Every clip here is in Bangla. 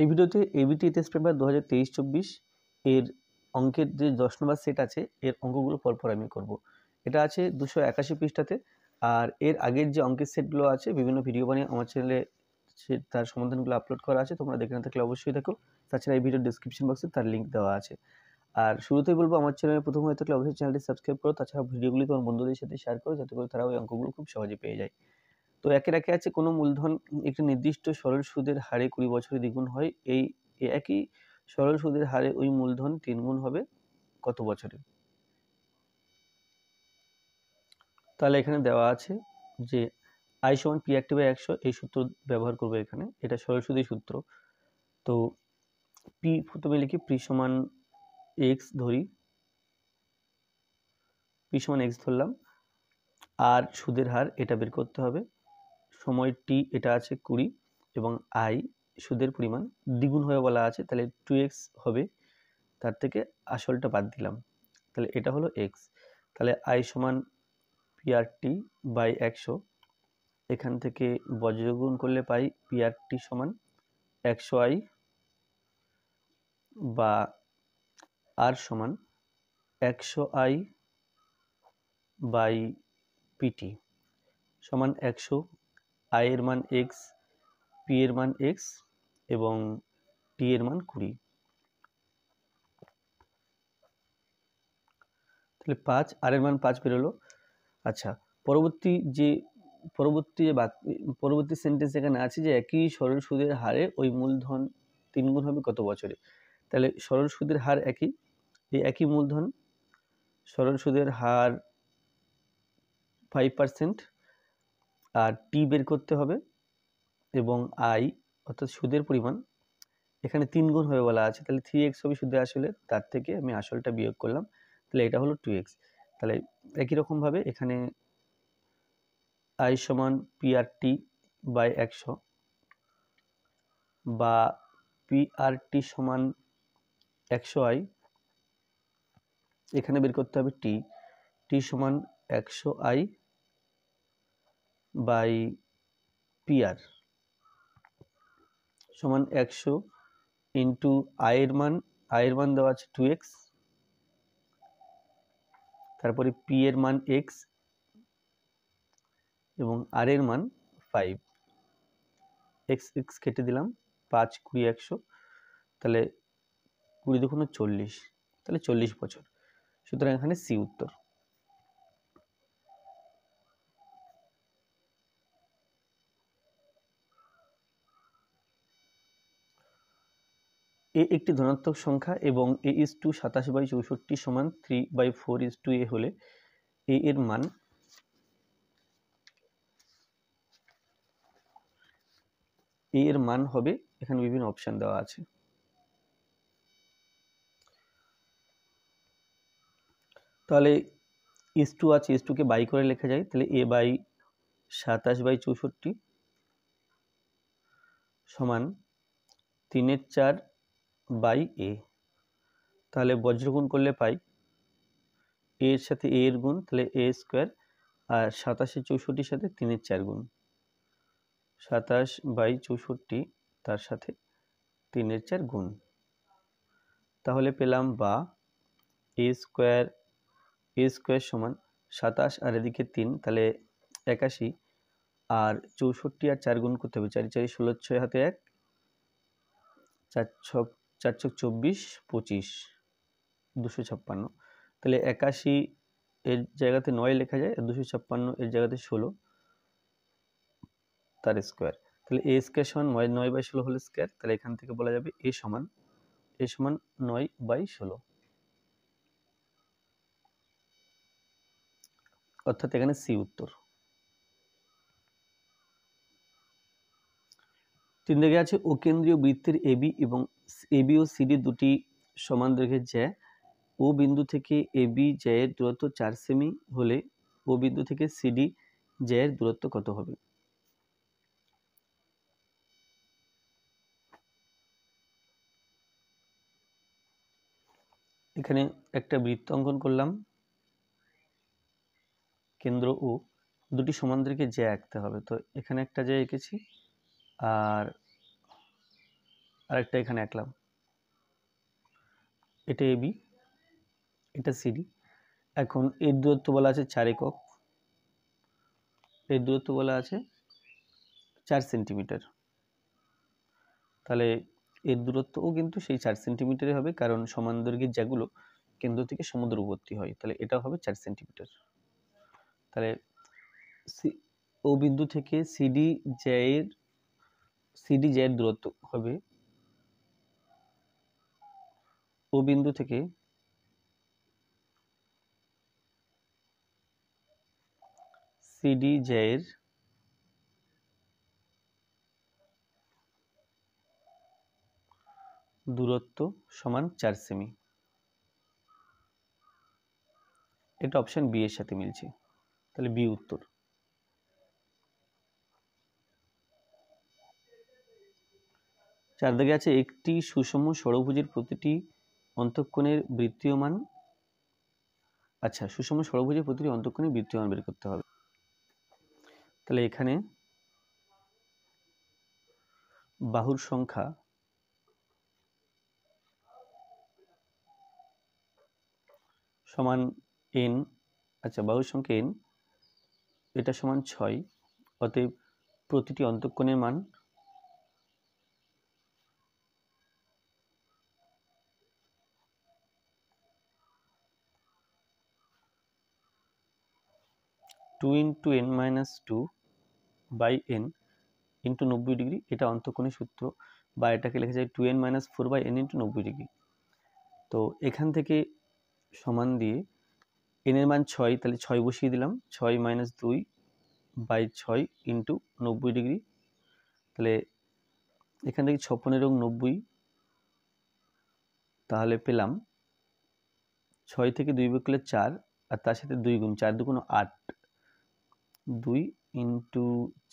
এই ভিডিওতে এবিটি টেস্ট পেপার দু হাজার তেইশ চব্বিশ এর অঙ্কের যে দশ নম্বর সেট আছে এর অঙ্কগুলো পরপর আমি করব। এটা আছে দুশো একাশি পৃষ্ঠাতে আর এর আগের যে অঙ্কের সেটগুলো আছে বিভিন্ন ভিডিও বানিয়ে আমার চ্যানেলে তার সমাধানগুলো আপলোড করা আছে তোমরা দেখে না থাকলে অবশ্যই দেখো তাছাড়া এই ভিডিও ডিসক্রিপশন বক্সে তার লিঙ্ক দেওয়া আছে আর শুরুতেই বলবো আমার চ্যানেলে প্রথম হয়ে থাকলে অবশ্যই চ্যানেলটি সাবস্ক্রাইব করো তাছাড়া ভিডিওগুলি তোমার বন্ধুদের সাথে শেয়ার করো যাতে করে তারা ওই অঙ্কগুলো খুব সহজে পেয়ে যায় তো একের একে আছে কোনো মূলধন একটি নির্দিষ্ট সরল সুদের হারে কুড়ি বছরে দ্বিগুণ হয় এই একই সরল সুদের হারে ওই মূলধন তিনগুণ হবে কত বছরে তাহলে এখানে দেওয়া আছে যে আই সমান পি একটি বাই একশো এই সূত্র ব্যবহার করবো এখানে এটা সরল সুদের সূত্র তো পি প্রথমে লিখি পি সমান এক্স ধরি পি সমান এক্স ধরলাম আর সুদের হার এটা বের করতে হবে সময় টি এটা আছে কুড়ি এবং আই সুদের পরিমাণ দ্বিগুণ হয়ে বলা আছে তাহলে টু এক্স হবে তার থেকে আসলটা বাদ দিলাম তাহলে এটা হলো এক্স তাহলে আই সমান পিআরটি বাই একশো এখান থেকে বজ্রগুণ করলে পাই পিআরটি সমান একশো আই বা আর সমান একশো আই বাই পিটি সমান একশো আই এর মান এক্স পি এর মান এক্স এবং টি এর মান কুড়ি তাহলে পাঁচ আর এর মান পাঁচ বেরোলো আচ্ছা পরবর্তী যে পরবর্তী যে পরবর্তী সেন্টেন্স এখানে আছে যে একই সরল সুদের হারে ওই মূলধন তিনগুণ হবে কত বছরে তাহলে সরল সুদের হার একই এই একই মূলধন সরল সুদের হার ফাইভ পার্সেন্ট আর টি বের করতে হবে এবং আই অর্থাৎ সুদের পরিমাণ এখানে তিন গুণ হবে বলা আছে তাহলে থ্রি এক্স হবে সুদে আসলে তার থেকে আমি আসলটা বিয়োগ করলাম তাহলে এটা হলো টু এক্স তাহলে একই রকমভাবে এখানে আই সমান পিআরটি বাই একশো বা পিআরটি সমান একশো আই এখানে বের করতে হবে টি টি সমান একশো আই বাই পিআর সমান একশো ইন্টু আয়ের মান আয়ের মান দেওয়া আছে টু এক্স তারপরে পি এর মান এক্স এবং আর এর মান ফাইভ এক্স এক্স কেটে দিলাম পাঁচ কুড়ি একশো তাহলে কুড়ি দুগুণ চল্লিশ তাহলে চল্লিশ বছর সুতরাং এখানে সি উত্তর এ একটি ধনাত্মক সংখ্যা এবং এ ইস টু সাতাশ বাই চৌষট্টি সমান three by four is to A হলে এ এর মান এ এর মান হবে এখানে বিভিন্ন অপশান দেওয়া আছে তাহলে ইস টু আছে ইস টুকে বাই করে লেখা যায় তাহলে এ বাই সাতাশ বাই চৌষট্টি সমান তিনের চার বাই এ তাহলে বজ্রগুণ করলে পাই এর সাথে এ এর গুণ তাহলে এ স্কোয়ার আর সাতাশে চৌষট্টির সাথে তিনের চার গুণ সাতাশ বাই চৌষট্টি তার সাথে তিনের চার গুণ তাহলে পেলাম বা এ স্কোয়ার এ স্কোয়ার সমান সাতাশ আর এদিকে তিন তাহলে একাশি আর চৌষট্টি আর চার গুণ করতে হবে চারি চারি ষোলো ছয় হাতে এক চার ছ চার চোখ চব্বিশ পঁচিশ দুশো ছাপ্পান্ন তাহলে একাশি এর জায়গাতে নয় লেখা যায় দুশো ছাপ্পান্ন এর জায়গাতে ষোলো তার স্কোয়ার তাহলে এ স্কোয়ার সমান নয় নয় বাই ষোলো হল স্কোয়ার তাহলে এখান থেকে বলা যাবে এ সমান এ সমান নয় বাই ষোলো অর্থাৎ এখানে সি উত্তর তিন দিকে আছে ও কেন্দ্রীয় বৃত্তের এবি এবং এবি ও সিডি দুটি সমান দেখে জ্যা ও বিন্দু থেকে এবি জ্যায়ের দূরত্ব চার সেমি হলে ও বিন্দু থেকে সিডি জ্যায়ের দূরত্ব কত হবে এখানে একটা বৃত্ত অঙ্কন করলাম কেন্দ্র ও দুটি সমান্তরিকে জ্যা আঁকতে হবে তো এখানে একটা জ্যা এঁকেছি আর আরেকটা এখানে আঁকলাম এটা এবি এটা সিডি এখন এর দূরত্ব বলা আছে চার একক এর দূরত্ব বলা আছে চার সেন্টিমিটার তাহলে এর দূরত্বও কিন্তু সেই চার সেন্টিমিটারই হবে কারণ সমান দৈর্ঘ্যের যেগুলো কেন্দ্র থেকে সমুদ্র হয় তাহলে এটা হবে চার সেন্টিমিটার তাহলে সি ও বিন্দু থেকে সিডি জ্যায়ের সিডি জেড দূরত্ব হবে ও বিন্দু থেকে সিডি জের দূরত্ব সমান চার সেমি এটা অপশান বি এর সাথে মিলছে তাহলে বি উত্তর চারদিকে আছে একটি সুষম ষড়ভুজের প্রতিটি অন্তঃক্ষণের বৃত্তীয় মান আচ্ছা সুষম ষড়ভুজের প্রতিটি অন্তঃক্ষণে বৃত্তীয় মান বের করতে হবে তাহলে এখানে বাহুর সংখ্যা সমান এন আচ্ছা বাহুর সংখ্যা এন এটা সমান ছয় অতএব প্রতিটি অন্তঃক্ষণের মান two into n minus two by n into নব্বই ডিগ্রি এটা অন্তঃকোণী সূত্র বা এটাকে লেখা যায় two n minus four by n into নব্বই ডিগ্রি তো এখান থেকে সমান দিয়ে এনের মান ছয় তাহলে ছয় বসিয়ে দিলাম ছয় মাইনাস দুই বাই ছয় ইন্টু নব্বই ডিগ্রি তাহলে এখান থেকে ছপনের এবং নব্বই তাহলে পেলাম ছয় থেকে দুই বিকলে চার আর তার সাথে দুই গুণ চার দুগুণ আট দুই ইন্টু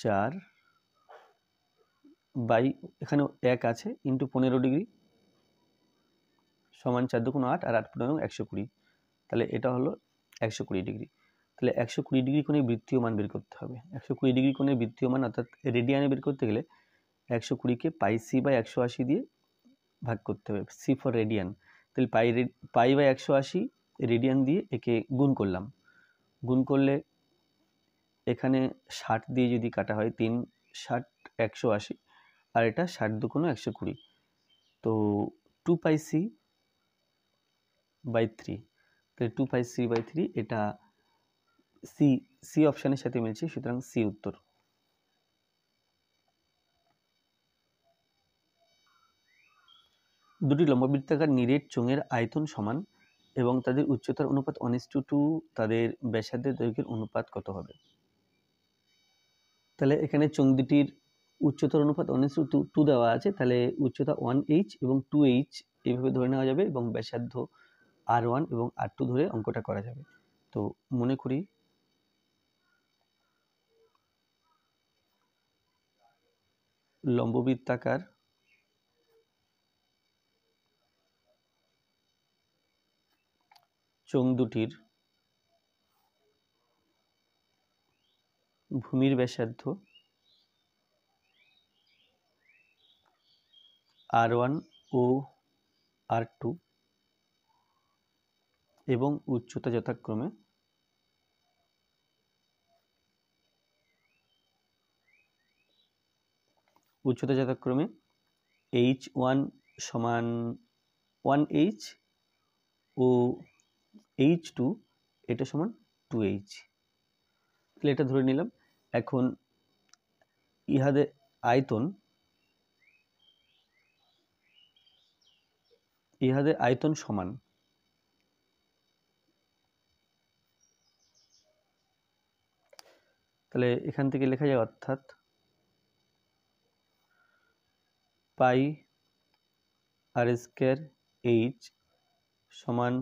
চার বাই এখানে এক আছে ইন্টু পনেরো ডিগ্রি সমান চার দুগুণ আট আর আট পনেরো একশো কুড়ি তাহলে এটা হলো একশো কুড়ি ডিগ্রি তাহলে একশো কুড়ি ডিগ্রি কোণে বৃত্তীয় মান বের করতে হবে একশো কুড়ি ডিগ্রি কোণে বৃত্তীয় মান অর্থাৎ রেডিয়ানে বের করতে গেলে একশো কুড়িকে পাই সি বাই একশো আশি দিয়ে ভাগ করতে হবে সি ফর রেডিয়ান তাহলে পাই পাই বাই একশো আশি রেডিয়ান দিয়ে একে গুণ করলাম গুণ করলে এখানে ষাট দিয়ে যদি কাটা হয় তিন ষাট একশো আশি আর এটা ষাট দুকোনো একশো কুড়ি তো two pi C by three তাহলে two pi C by three এটা সি সি অপশানের সাথে মিলছে সুতরাং সি উত্তর দুটি লম্ববৃত্তাকার নিরেট চোঙের আয়তন সমান এবং তাদের উচ্চতার অনুপাত অনিষ্ট টু তাদের ব্যাসার্ধের দৈর্ঘ্যের অনুপাত কত হবে তাহলে এখানে চোঙ দুটির অনুপাত ওয়ান ইস টু টু দেওয়া আছে তাহলে উচ্চতা ওয়ান এইচ এবং টু এইচ এইভাবে ধরে নেওয়া যাবে এবং ব্যাসার্ধ আর ওয়ান এবং আর টু ধরে অঙ্কটা করা যাবে তো মনে করি লম্ববৃত্তাকার চোঙ দুটির ভূমির ব্যাসার্ধ আর ওয়ান ও আর টু এবং উচ্চতা যথাক্রমে উচ্চতা যথাক্রমে এইচ ওয়ান সমান ওয়ান এইচ ও এইচ টু এটা সমান টু এইচ তাহলে এটা ধরে নিলাম এখন ইহাদের আয়তন ইহাদের আয়তন সমান তাহলে এখান থেকে লেখা যায় অর্থাৎ পাই আর স্কোয়ার এইচ সমান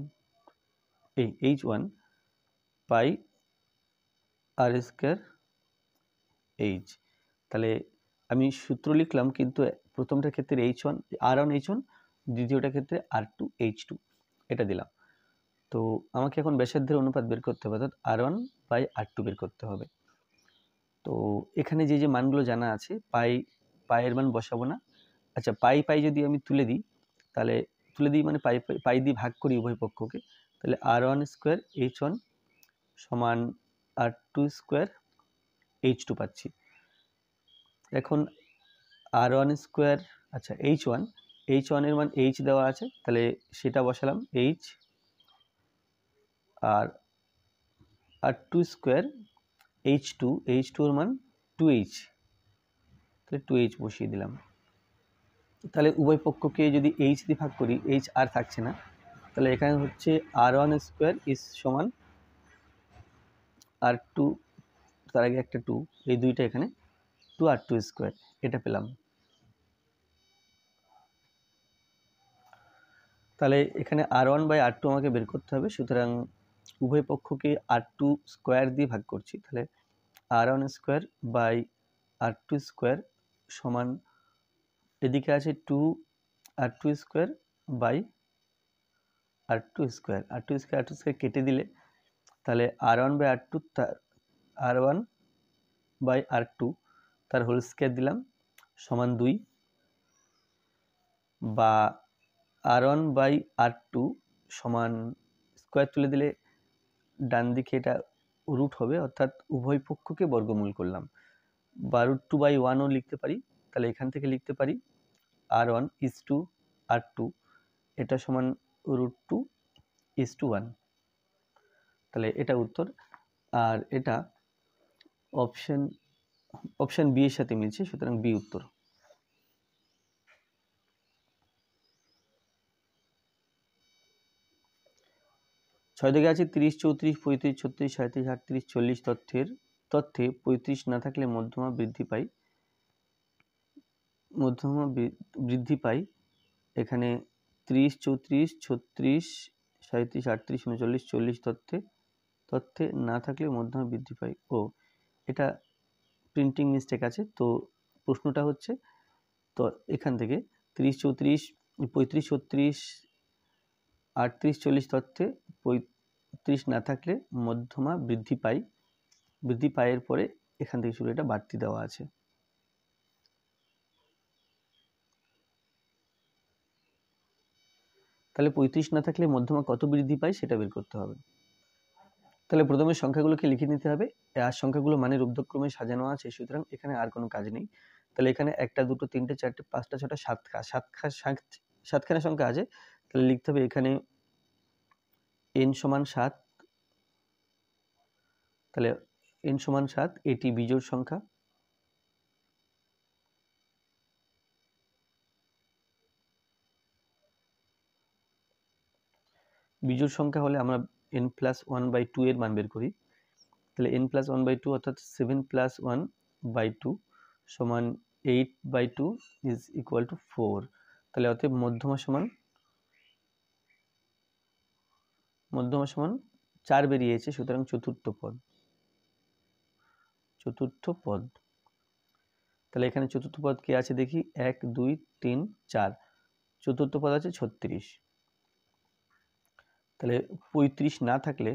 এই H one pi R square H তাহলে আমি সূত্র লিখলাম কিন্তু প্রথমটার ক্ষেত্রে H one R one H one দ্বিতীয়টার ক্ষেত্রে আর টু এইচ টু এটা দিলাম তো আমাকে এখন ব্যাসার্ধের অনুপাত বের করতে হবে অর্থাৎ R one by R two বের করতে হবে তো এখানে যে যে মানগুলো জানা আছে পাই পায়ের মান বসাবো না আচ্ছা পাই পাই যদি আমি তুলে দিই তাহলে তুলে দিই মানে পাই পাই দিয়ে ভাগ করি উভয় পক্ষকে তাহলে R one square H one সমান R two square H two পাচ্ছি এখন আর ওয়ান স্কোয়ার আচ্ছা এইচ ওয়ান এইচ ওয়ানের মান এইচ দেওয়া আছে তাহলে সেটা বসালাম এইচ আর R two square H two H টুর মান টু এইচ তাহলে টু এইচ বসিয়ে দিলাম তাহলে উভয় পক্ষকে যদি এইচ দিয়ে ভাগ করি এইচ আর থাকছে না তাহলে এখানে হচ্ছে আর ওয়ান স্কোয়ার ইস সমান আর টু তার আগে একটা টু এই দুইটা এখানে টু আর টু স্কোয়ার এটা পেলাম তাহলে এখানে R one by R two আমাকে বের করতে হবে সুতরাং উভয় পক্ষকে আর টু স্কোয়ার দিয়ে ভাগ করছি তাহলে R one square by R two square সমান এদিকে আছে two R two square by R two square R two square R two square কেটে দিলে তাহলে R one by R two তার R one by R two তার হোল স্কোয়ার দিলাম সমান দুই বা R one by R two সমান স্কোয়ার তুলে দিলে ডান দিকে এটা রুট হবে অর্থাৎ উভয় পক্ষকে বর্গমূল করলাম বা রুট টু বাই ওয়ানও লিখতে পারি তাহলে এখান থেকে লিখতে পারি R one is to R two এটা সমান root two is to one তাহলে এটা উত্তর আর এটা অপশন অপশান বি এর সাথে মিলছে সুতরাং বি উত্তর ছয় দিকে আছে তিরিশ চৌত্রিশ পঁয়ত্রিশ ছত্রিশ সাঁত্রিশ আটত্রিশ চল্লিশ তথ্যের তথ্যে পঁয়ত্রিশ না থাকলে মধ্যমা বৃদ্ধি পায় মধ্যমা বৃদ্ধি পায় এখানে ত্রিশ চৌত্রিশ ছত্রিশ সাঁত্রিশ আটত্রিশ উনচল্লিশ চল্লিশ তথ্যে তথ্যে না থাকলে মধ্যমা বৃদ্ধি পায় ও এটা প্রিন্টিং মিস্টেক আছে তো প্রশ্নটা হচ্ছে তো এখান থেকে তিরিশ চৌত্রিশ পঁয়ত্রিশ ছত্রিশ আটত্রিশ চল্লিশ তত্ত্বে পঁয়ত্রিশ না থাকলে মধ্যমা বৃদ্ধি পায় বৃদ্ধি পায়ের পরে এখান থেকে শুরু এটা বাড়তি দেওয়া আছে তাহলে পঁয়ত্রিশ না থাকলে মধ্যমা কত বৃদ্ধি পায় সেটা বের করতে হবে তাহলে প্রথমে সংখ্যাগুলোকে লিখে নিতে হবে আর সংখ্যাগুলো মানে রুদ্ধক্রমে সাজানো আছে সুতরাং এখানে আর কোনো কাজ নেই তাহলে এখানে একটা দুটো তিনটে চারটে পাঁচটা ছটা সাতখা সাতখা সাত সাতখানা সংখ্যা আছে তাহলে লিখতে হবে এখানে এন সমান সাত তাহলে এন সমান সাত এটি বিজোড় সংখ্যা বিজোড় সংখ্যা হলে আমরা N plus one by two এর মান বের করি তাহলে N plus one by two অর্থাৎ seven plus one by two সমান eight by two is equal to four তাহলে অতএব মধ্যমা সমান মধ্যমা সমান চার বেরিয়েছে সুতরাং চতুর্থ পদ চতুর্থ পদ তাহলে এখানে চতুর্থ পদ কি আছে দেখি এক দুই তিন চার চতুর্থ পদ আছে ছত্রিশ তাহলে পঁয়ত্রিশ না থাকলে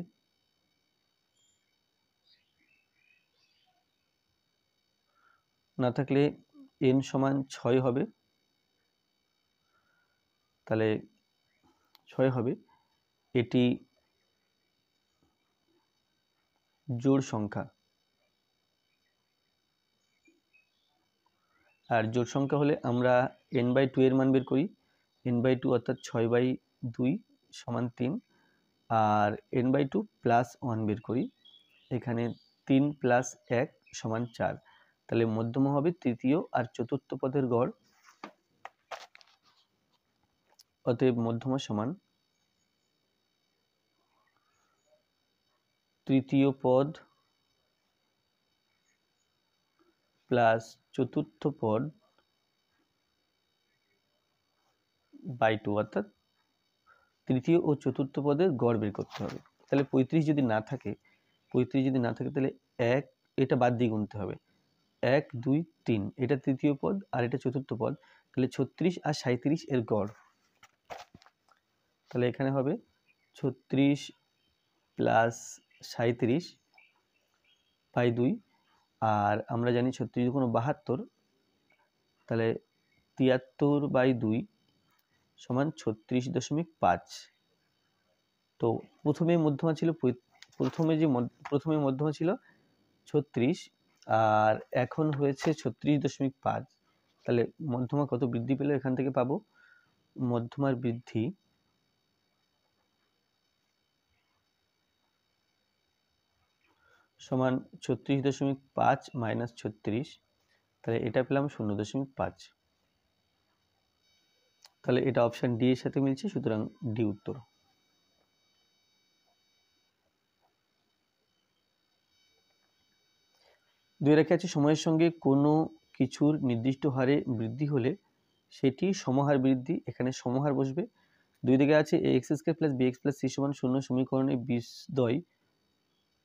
না থাকলে এন সমান ছয় হবে তাহলে ছয় হবে এটি জোড় সংখ্যা আর জোড় সংখ্যা হলে আমরা এন বাই টু এর মান বের করি এন বাই টু অর্থাৎ ছয় বাই দুই সমান তিন আর N by two plus one বের করি এখানে তিন প্লাস এক সমান চার তাহলে মধ্যমা হবে তৃতীয় আর চতুর্থ পদের গড় অতএব মধ্যমা সমান তৃতীয় পদ প্লাস চতুর্থ পদ বাই টু অর্থাৎ তৃতীয় ও চতুর্থ পদের গড় বের করতে হবে তাহলে পঁয়ত্রিশ যদি না থাকে পঁয়ত্রিশ যদি না থাকে তাহলে এক এটা বাদ দিয়ে গুনতে হবে এক দুই তিন এটা তৃতীয় পদ আর এটা চতুর্থ পদ তাহলে ছত্রিশ আর সাঁত্রিশ এর গড় তাহলে এখানে হবে ছত্রিশ প্লাস সাঁত্রিশ বাই দুই আর আমরা জানি ছত্রিশ কোনো বাহাত্তর তাহলে তিয়াত্তর বাই দুই সমান ছত্রিশ দশমিক পাঁচ তো প্রথমে মধ্যমা ছিল প্রথমে যে প্রথমে মধ্যমা ছিল ছত্রিশ আর এখন হয়েছে ছত্রিশ দশমিক পাঁচ তাহলে মধ্যমা কত বৃদ্ধি পেলে এখান থেকে পাবো মধ্যমার বৃদ্ধি সমান ছত্রিশ দশমিক পাঁচ মাইনাস ছত্রিশ তাহলে এটা পেলাম শূন্য দশমিক পাঁচ তাহলে এটা অপশান ডি এর সাথে মিলছে সুতরাং ডি উত্তর দুই রেখে আছে সময়ের সঙ্গে কোনো কিছুর নির্দিষ্ট হারে বৃদ্ধি হলে সেটি সমহার বৃদ্ধি এখানে সমহার বসবে দুই দিকে আছে A X square plus B X plus C সমান শূন্য সমীকরণে বিস্দয়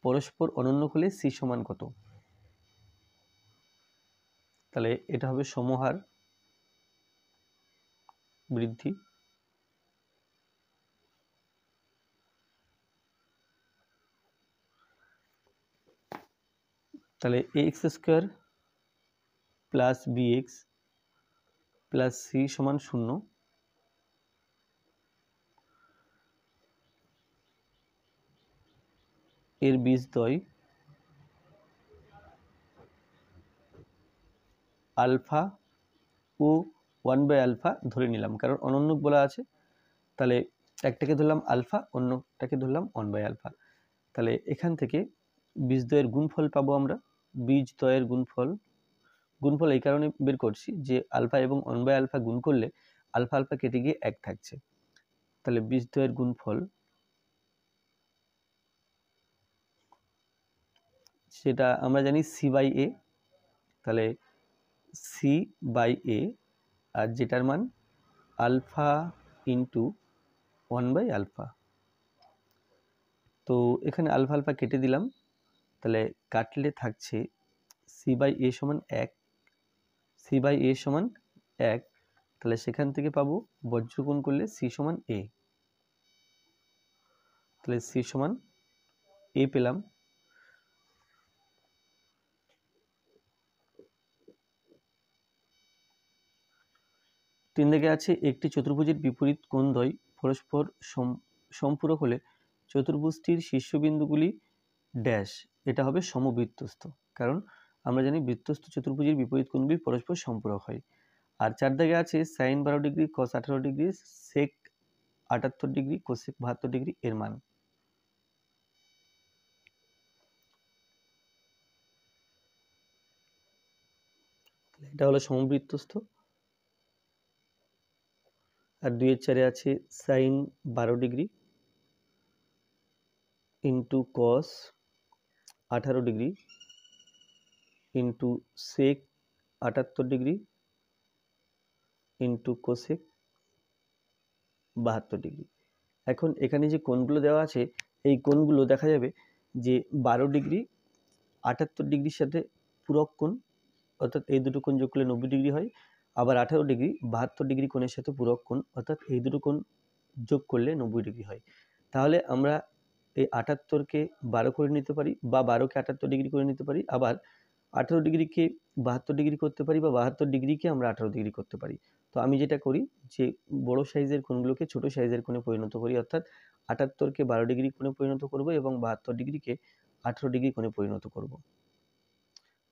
পরস্পর অনন্য হলে সি সমান কত তাহলে এটা হবে সমহার বৃদ্ধি তাহলে X square plus B X plus C সমান শূন্য এর বীজ দয় আলফা ও ওয়ান বাই আলফা ধরে নিলাম কারণ অনন্যক বলা আছে তাহলে একটাকে ধরলাম আলফা অন্যটাকে ধরলাম ওয়ান বাই আলফা তাহলে এখান থেকে বীজদ্বয়ের গুণফল পাবো আমরা বীজদ্বয়ের গুণফল গুণফল এই কারণে বের করছি যে আলফা এবং ওয়ান বাই আলফা গুণ করলে আলফা আলফা কেটে গিয়ে এক থাকছে তাহলে বীজদ্বয়ের গুণফল সেটা আমরা জানি সি বাই এ তাহলে সি বাই এ আর যেটার মান alpha into one by alpha তো এখানে আলফা আলফা কেটে দিলাম তাহলে কাটলে থাকছে সি বাই এ সমান এক সি বাই এ সমান এক তাহলে সেখান থেকে পাবো বজ্রগুণ করলে সি সমান এ তাহলে সি সমান এ পেলাম তিন দিকে আছে একটি চতুর্ভুজের বিপরীত কোণদ্বয় পরস্পর সম্পূরক হলে চতুর্ভুজটির শীর্ষবিন্দুগুলি ড্যাশ এটা হবে সমবৃত্তস্থ কারণ আমরা জানি বৃত্তস্থ চতুর্ভুজের বিপরীত কোণগুলি পরস্পর সম্পূরক হয় আর চার দিকে আছে সাইন বারো ডিগ্রি কস আঠারো ডিগ্রি সেক আটাত্তর ডিগ্রি কোসেক বাহাত্তর ডিগ্রি এর মান এটা হলো সমবৃত্তস্থ আর দুইয়ের চারে আছে সাইন বারো ডিগ্রি ইন্টু কস আঠারো ডিগ্রি ইন্টু সেক আটাত্তর ডিগ্রি ইন্টু কোসেক বাহাত্তর ডিগ্রি এখন এখানে যে কোণগুলো দেওয়া আছে এই কোণগুলো দেখা যাবে যে বারো ডিগ্রি আটাত্তর ডিগ্রির সাথে পূরক কোণ অর্থাৎ এই দুটো কোণ যোগ করলে নব্বই ডিগ্রি হয় আবার আঠারো ডিগ্রি বাহাত্তর ডিগ্রি কোণের সাথে পূরক কোণ অর্থাৎ এই দুটো কোণ যোগ করলে নব্বই ডিগ্রি হয় তাহলে আমরা এই আটাত্তরকে বারো করে নিতে পারি বা বারোকে আটাত্তর ডিগ্রি করে নিতে পারি আবার আঠারো ডিগ্রিকে বাহাত্তর ডিগ্রি করতে পারি বা বাহাত্তর ডিগ্রিকে আমরা আঠারো ডিগ্রি করতে পারি তো আমি যেটা করি যে বড় সাইজের কোণগুলোকে ছোট সাইজের কোণে পরিণত করি অর্থাৎ আটাত্তরকে বারো ডিগ্রি কোণে পরিণত করব এবং বাহাত্তর ডিগ্রিকে আঠারো ডিগ্রি কোণে পরিণত করব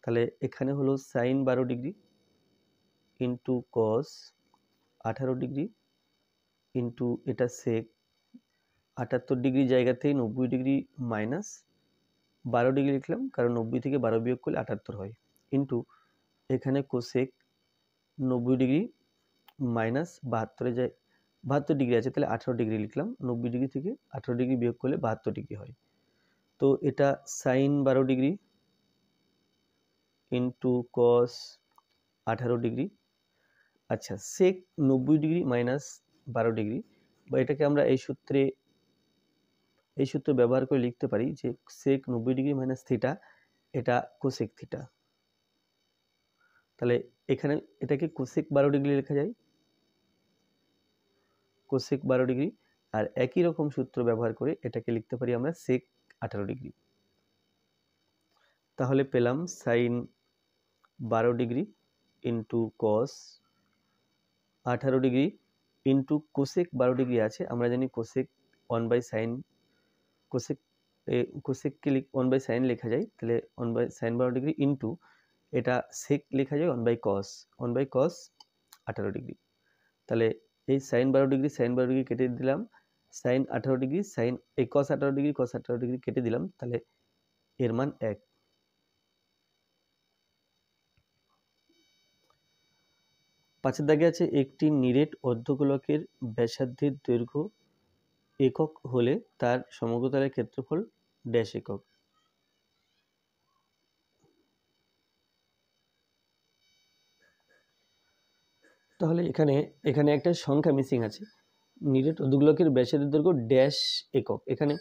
তাহলে এখানে হলো সাইন বারো ডিগ্রি ইন্টু কস আঠারো ডিগ্রি ইন্টু এটা সেক আটাত্তর ডিগ্রি জায়গা থেকে নব্বই ডিগ্রি মাইনাস বারো ডিগ্রি লিখলাম কারণ নব্বই থেকে বারো বিয়োগ করলে আটাত্তর হয় ইন্টু এখানে কোসেক নব্বই ডিগ্রি মাইনাস বাহাত্তরে যায় বাহাত্তর ডিগ্রি আছে তাহলে আঠারো ডিগ্রি লিখলাম নব্বই ডিগ্রি থেকে আঠারো ডিগ্রি বিয়োগ করলে বাহাত্তর ডিগ্রি হয় তো এটা সাইন বারো ডিগ্রি ইন্টু কস আঠারো ডিগ্রি আচ্ছা সেক নব্বই ডিগ্রি মাইনাস বারো ডিগ্রি বা এটাকে আমরা এই সূত্রে এই সূত্রে ব্যবহার করে লিখতে পারি যে সেক নব্বই ডিগ্রি মাইনাস থিটা এটা কোসেক থিটা তাহলে এখানে এটাকে কোসেক বারো ডিগ্রি লেখা যায় কোসেক বারো ডিগ্রি আর একই রকম সূত্র ব্যবহার করে এটাকে লিখতে পারি আমরা সেক আঠারো ডিগ্রি তাহলে পেলাম সাইন বারো ডিগ্রি ইন্টু কস আঠারো ডিগ্রি ইন্টু কোসেক বারো ডিগ্রি আছে আমরা জানি cosec one by sine cosec কোসেককে ওয়ান বাই সাইন লেখা যায় তাহলে ওয়ান বাই সাইন বারো ডিগ্রি ইন্টু এটা সেক লেখা যায় one by cos one by cos আঠারো ডিগ্রি তাহলে এই সাইন বারো ডিগ্রি সাইন বারো ডিগ্রি কেটে দিলাম সাইন আঠারো ডিগ্রি সাইন এই কস আঠারো ডিগ্রি কস আঠারো ডিগ্রি কেটে দিলাম তাহলে এর মান এক পাঁচের দাগে আছে একটি নিরেট অর্ধগোলকের ব্যাসার্ধের দৈর্ঘ্য একক হলে তার সমগ্রতলের ক্ষেত্রফল ড্যাশ একক তাহলে এখানে এখানে একটা সংখ্যা মিসিং আছে নিরেট অর্ধগোলকের ব্যাসার্ধের দৈর্ঘ্য ড্যাশ একক এখানে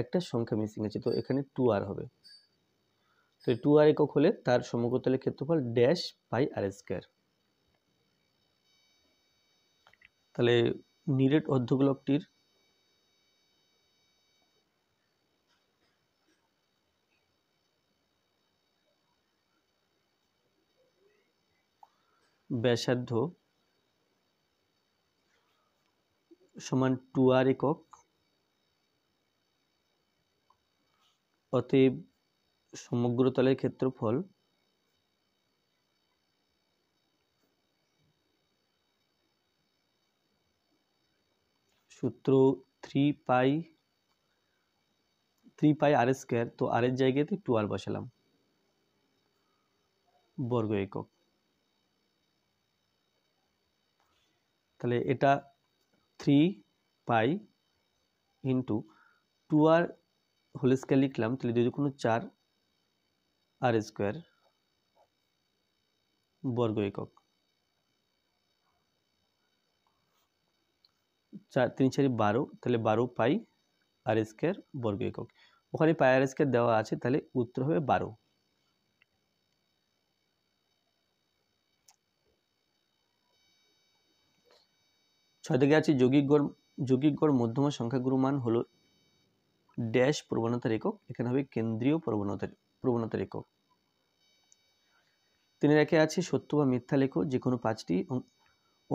একটা সংখ্যা মিসিং আছে তো এখানে টু আর হবে তো টু আর একক হলে তার সমগ্রতলের ক্ষেত্রফল ড্যাশ পাই আর স্কোয়ার তাহলে নিরেট অর্ধগোলকটির ব্যাসার্ধ সমান টু আর একক অতএব সমগ্র তলের ক্ষেত্রফল সূত্র three pi three pi R square তো আর এর জায়গাতে টু আর বসালাম বর্গ একক তাহলে এটা three pi into two R whole square লিখলাম তাহলে যদি কোনো চার আর স্কোয়ার বর্গ একক চার তিন চারি বারো তাহলে বারো পাই আর স্কোয়ার বর্গ একক ওখানে পাই আর স্কোয়ার দেওয়া আছে তাহলে উত্তর হবে বারো ছয় থেকে আছে যৌগিক গড় যৌগিক গড় মধ্যমা সংখ্যাগুরু মান হলো ড্যাশ প্রবণতার একক এখানে হবে কেন্দ্রীয় প্রবণতার প্রবণতার একক তিনি রেখে আছে সত্য বা মিথ্যা লেখো যে কোনো পাঁচটি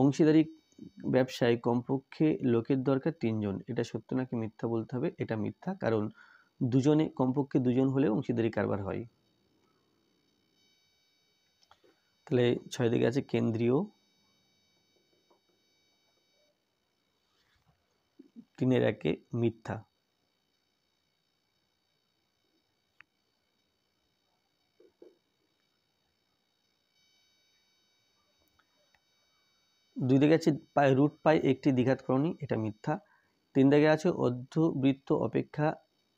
অংশীদারি ব্যবসায় কমপক্ষে লোকের দরকার তিনজন এটা সত্য নাকি মিথ্যা বলতে হবে এটা মিথ্যা কারণ দুজনে কমপক্ষে দুজন হলে অংশীদারি কারবার হয় তাহলে ছয় দিকে আছে কেন্দ্রীয় তিনের একে মিথ্যা দুই দিকে আছে পাই রুট পাই একটি দ্বিঘাতকরণী এটা মিথ্যা তিন দিকে আছে অর্ধবৃত্ত অপেক্ষা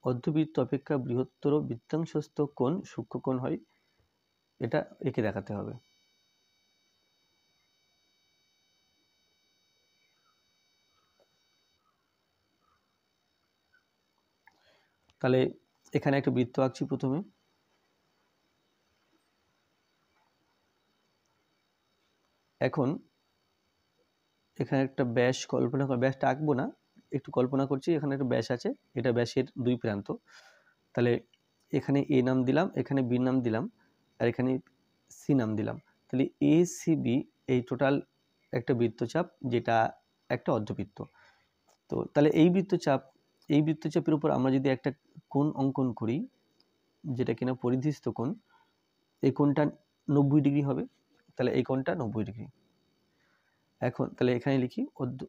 অর্ধবৃত্ত অপেক্ষা বৃহত্তর বৃত্তাংশস্থ কোণ সূক্ষ্মকোণ হয় এটা একে দেখাতে হবে তাহলে এখানে একটা বৃত্ত আঁকছি প্রথমে এখন এখানে একটা ব্যাস কল্পনা ব্যাসটা আঁকবো না একটু কল্পনা করছি এখানে একটা ব্যাস আছে এটা ব্যাসের দুই প্রান্ত তাহলে এখানে এ নাম দিলাম এখানে বি নাম দিলাম আর এখানে সি নাম দিলাম তাহলে এ সি বি এই টোটাল একটা বৃত্তচাপ যেটা একটা অর্ধবৃত্ত তো তাহলে এই বৃত্তচাপ এই বৃত্তচাপের উপর আমরা যদি একটা কোণ অঙ্কন করি যেটা কিনা পরিধিস্থ কোণ এই কোণটা নব্বই ডিগ্রি হবে তাহলে এই কোণটা নব্বই ডিগ্রি এখন তাহলে এখানে লিখি অর্ধ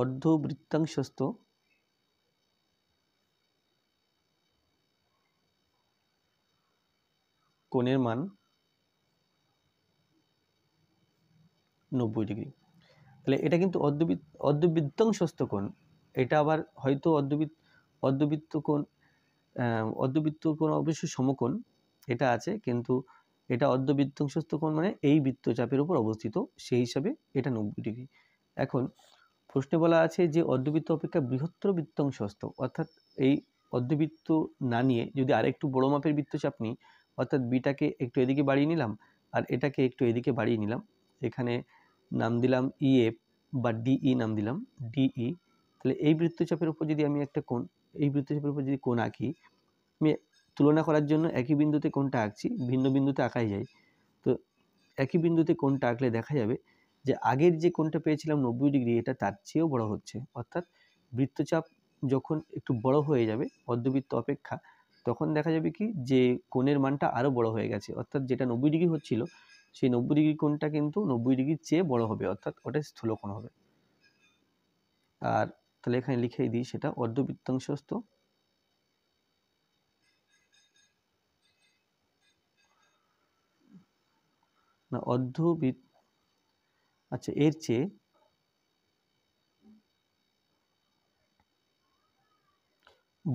অর্ধবৃত্তাংশস্থ কোণের মান নব্বই ডিগ্রি তাহলে এটা কিন্তু অর্ধবৃত্ত অর্ধবৃত্তাংশস্থ কোণ এটা আবার হয়তো অর্ধবৃত্ত অর্ধবৃত্ত কোণ অর্ধবৃত্ত কোণ অবশ্যই সমকোণ এটা আছে কিন্তু এটা অর্ধবৃত্তাংশস্থ কোণ মানে এই বৃত্তচাপের উপর অবস্থিত সেই হিসাবে এটা নব্বই ডিগ্রি এখন প্রশ্নে বলা আছে যে অর্ধবৃত্ত অপেক্ষা বৃহত্তর বৃত্তাংশস্থ অর্থাৎ এই অর্ধবৃত্ত না নিয়ে যদি আরেকটু বড় মাপের বৃত্তচাপ নিই অর্থাৎ বিটাকে একটু এদিকে বাড়িয়ে নিলাম আর এটাকে একটু এদিকে বাড়িয়ে নিলাম এখানে নাম দিলাম ইএফ e বা ডিই e নাম দিলাম ডিই e, তাহলে এই বৃত্তচাপের উপর যদি আমি একটা কোণ এই বৃত্তচাপের উপর যদি কোণ আঁকি আমি তুলনা করার জন্য একই বিন্দুতে কোনটা আঁকছি ভিন্ন বিন্দুতে আঁকাই যায় তো একই বিন্দুতে কোনটা আঁকলে দেখা যাবে যে আগের যে কোনটা পেয়েছিলাম নব্বই ডিগ্রি এটা তার চেয়েও বড় হচ্ছে অর্থাৎ বৃত্তচাপ যখন একটু বড় হয়ে যাবে অর্ধবৃত্ত অপেক্ষা তখন দেখা যাবে কি যে কোণের মানটা আরও বড় হয়ে গেছে অর্থাৎ যেটা নব্বই ডিগ্রি হচ্ছিল সেই নব্বই ডিগ্রি কোণটা কিন্তু নব্বই ডিগ্রির চেয়ে বড় হবে অর্থাৎ ওটা স্থূলকোণ হবে আর তাহলে এখানে লিখেই দিই সেটা অর্ধবৃত্তাংশস্থ না অর্ধ আচ্ছা এর চেয়ে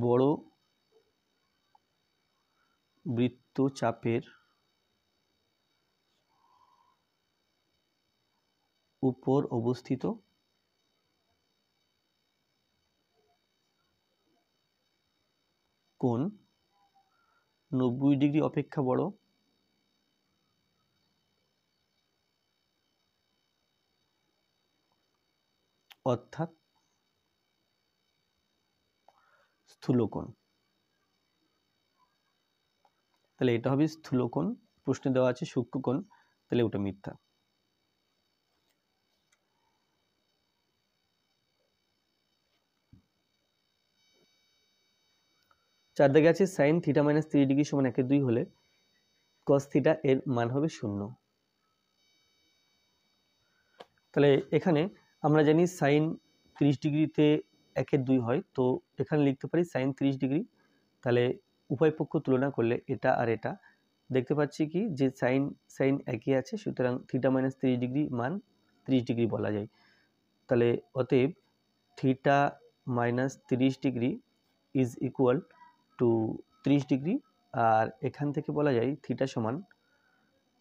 বড় বৃত্ত চাপের উপর অবস্থিত কোন নব্বই ডিগ্রি অপেক্ষা বড় অর্থাৎ স্থূলকোণ তাহলে এটা হবে স্থূলকোণ প্রশ্নে দেওয়া আছে সূক্ষ্মকোণ তাহলে ওটা মিথ্যা চার দিকে আছে sine theta minus three degree সমান একে দুই হলে কস থিটা এর মান হবে শূন্য তাহলে এখানে আমরা জানি সাইন তিরিশ ডিগ্রিতে একের দুই হয় তো এখানে লিখতে পারি সাইন তিরিশ ডিগ্রি তাহলে উভয় পক্ষ তুলনা করলে এটা আর এটা দেখতে পাচ্ছি কি যে সাইন সাইন একই আছে সুতরাং থিটা মাইনাস তিরিশ ডিগ্রি মান তিরিশ ডিগ্রি বলা যায় তাহলে অতএব থিটা মাইনাস তিরিশ ডিগ্রি ইজ ইকুয়াল টু তিরিশ ডিগ্রি আর এখান থেকে বলা যায় থিটা সমান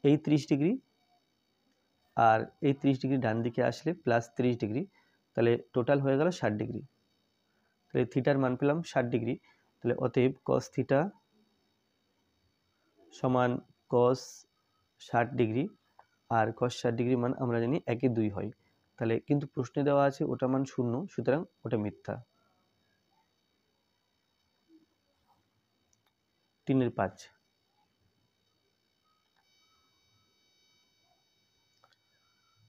এই তিরিশ ডিগ্রি আর এই ত্রিশ ডিগ্রি ডান দিকে আসলে প্লাস ত্রিশ ডিগ্রি তাহলে টোটাল হয়ে গেল ষাট ডিগ্রি তাহলে থিটার মান পেলাম ষাট ডিগ্রি তাহলে অতএব কস থিটা সমান কস ষাট ডিগ্রি আর কস ষাট ডিগ্রি মান আমরা জানি একে দুই হয় তাহলে কিন্তু প্রশ্নে দেওয়া আছে ওটা মান শূন্য সুতরাং ওটা মিথ্যা তিনের পাঁচ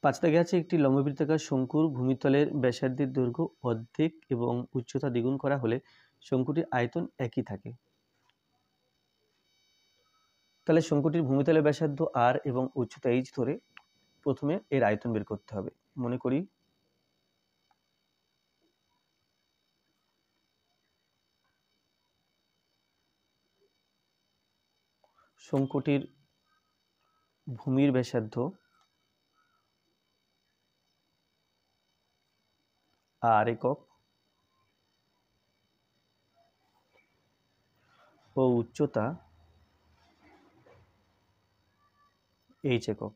পাঁচ দাগে আছে একটি লম্ববৃত্তাকার শঙ্কুর ভূমিতলের ব্যাসার্ধের দৈর্ঘ্য অর্ধেক এবং উচ্চতা দ্বিগুণ করা হলে শঙ্কুটির আয়তন একই থাকে তাহলে শঙ্কুটির ভূমিতলের ব্যাসার্ধ আর এবং উচ্চতা এইচ ধরে প্রথমে এর আয়তন বের করতে হবে মনে করি শঙ্কুটির ভূমির ব্যাসার্ধ আর একক ও উচ্চতা এইচ একক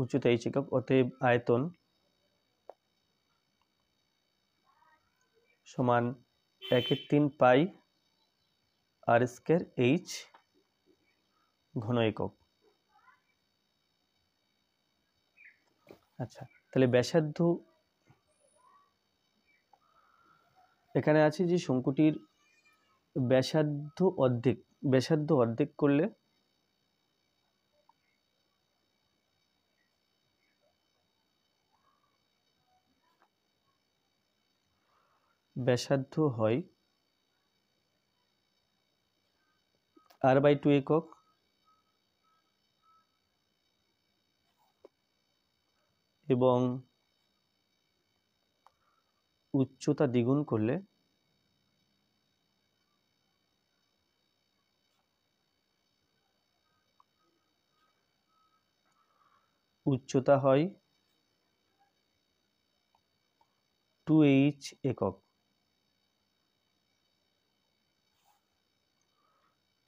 উচ্চতা এইচ একক অতএব আয়তন সমান একের তিন পাই আর স্কোয়ার এইচ ঘন একক আচ্ছা তাহলে ব্যাসার্ধ এখানে আছে যে শঙ্কুটির ব্যাসার্ধ অর্ধেক ব্যাসার্ধ অর্ধেক করলে ব্যাসার্ধ হয় আর বাই টু একক এবং উচ্চতা দ্বিগুণ করলে উচ্চতা হয় টু এইচ একক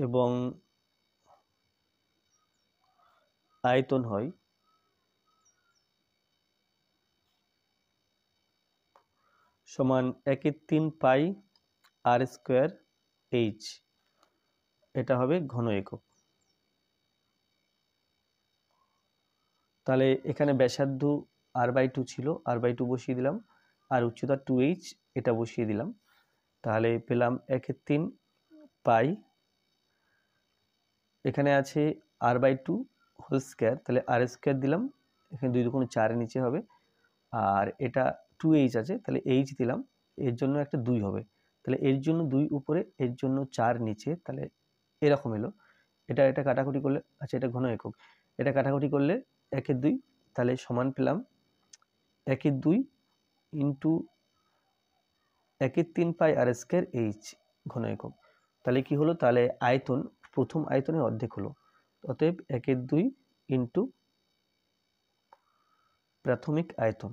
এবং আয়তন হয় সমান একে তিন পাই আর স্কোয়ার এইচ এটা হবে ঘন একক তাহলে এখানে ব্যাসার্ধ আর বাই টু ছিল আর বাই টু বসিয়ে দিলাম আর উচ্চতা টু এইচ এটা বসিয়ে দিলাম তাহলে পেলাম একের তিন পাই এখানে আছে R by two whole square তাহলে আর স্কোয়ার দিলাম এখানে দুই দুগুণ চারের নিচে হবে আর এটা টু এইচ আছে তাহলে এইচ দিলাম এর জন্য একটা দুই হবে তাহলে এর জন্য দুই উপরে এর জন্য চার নিচে তাহলে এরকম এলো এটা এটা কাটাকুটি করলে আচ্ছা এটা ঘন একক এটা কাটাকুটি করলে একের দুই তাহলে সমান পেলাম একের দুই ইন্টু একের তিন পাই আর স্কোয়ার এইচ ঘন একক তাহলে কি হলো তাহলে আয়তন প্রথম আয়তনের অর্ধেক হলো অতএব একের দুই ইন্টু প্রাথমিক আয়তন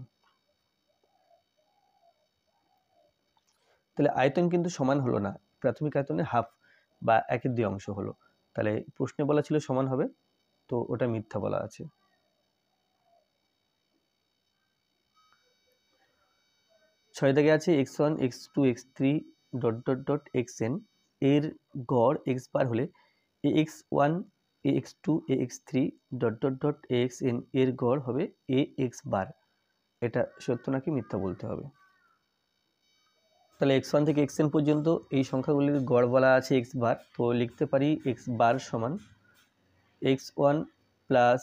তাহলে আয়তন কিন্তু সমান হলো না প্রাথমিক আয়তনে হাফ বা একের দুই অংশ হলো তাহলে প্রশ্নে বলা ছিল সমান হবে তো ওটা মিথ্যা বলা আছে ছয় দাগে আছে X one X two X three dot dot dot X N এর গড় এক্স বার হলে A X one A X two A X three dot dot dot A X N এর গড় হবে এ এক্স বার এটা সত্য নাকি মিথ্যা বলতে হবে তাহলে এক্স ওয়ান থেকে এক্স এন পর্যন্ত এই সংখ্যাগুলির গড় বলা আছে এক্স বার তো লিখতে পারি এক্স বার সমান X one plus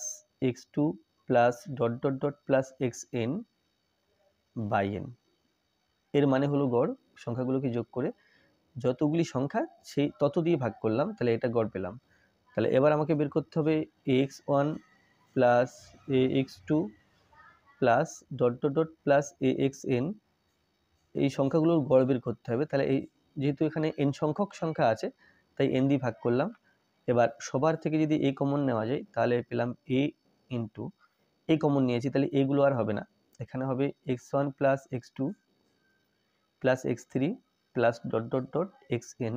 X two plus dot dot dot plus X N by N এর মানে হলো গড় সংখ্যাগুলোকে যোগ করে যতগুলি সংখ্যা সেই তত দিয়ে ভাগ করলাম তাহলে এটা গড় পেলাম তাহলে এবার আমাকে বের করতে হবে X one plus A X two plus dot dot dot plus A X N এই সংখ্যাগুলোর গড় বের করতে হবে তাহলে এই যেহেতু এখানে এন সংখ্যক সংখ্যা আছে তাই এন দিয়ে ভাগ করলাম এবার সবার থেকে যদি এ কমন নেওয়া যায় তাহলে পেলাম এ ইন্টু এ কমন নিয়েছি তাহলে এগুলো আর হবে না এখানে হবে X one plus X two plus X three plus dot dot dot X N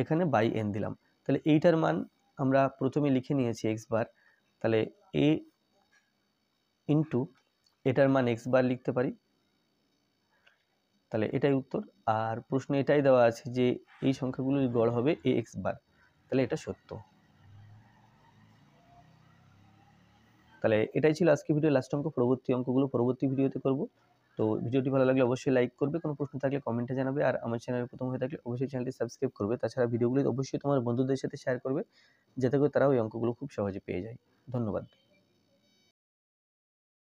এখানে বাই এন দিলাম তাহলে এইটার মান আমরা প্রথমে লিখে নিয়েছি এক্স বার তাহলে এ ইন্টু এটার মান এক্স বার লিখতে পারি তাহলে এটাই উত্তর আর প্রশ্ন এটাই দেওয়া আছে যে এই সংখ্যাগুলোর গড় হবে এ এক্স বার তাহলে এটা সত্য তাহলে এটাই ছিল আজকে ভিডিও লাস্ট অঙ্ক পরবর্তী অঙ্কগুলো পরবর্তী ভিডিওতে করব তো ভিডিওটি ভালো লাগলে অবশ্যই লাইক করবে কোনো প্রশ্ন থাকলে কমেন্টে জানাবে আর আমার চ্যানেলে প্রথম হয়ে থাকলে অবশ্যই চ্যানেলটি সাবস্ক্রাইব করবে তাছাড়া ভিডিওগুলি অবশ্যই তোমার বন্ধুদের সাথে শেয়ার করবে যাতে করে তারাও এই অঙ্কগুলো খুব সহজে পেয়ে যায় ধন্যবাদ